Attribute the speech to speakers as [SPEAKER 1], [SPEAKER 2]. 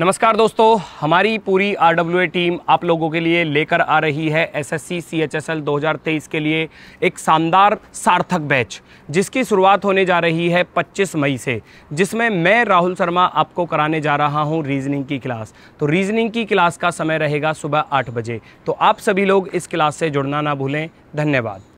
[SPEAKER 1] नमस्कार दोस्तों हमारी पूरी आर टीम आप लोगों के लिए लेकर आ रही है एसएससी सीएचएसएल 2023 के लिए एक शानदार सार्थक बैच जिसकी शुरुआत होने जा रही है 25 मई से जिसमें मैं राहुल शर्मा आपको कराने जा रहा हूं रीजनिंग की क्लास तो रीजनिंग की क्लास का समय रहेगा सुबह आठ बजे तो आप सभी लोग इस क्लास से जुड़ना ना भूलें धन्यवाद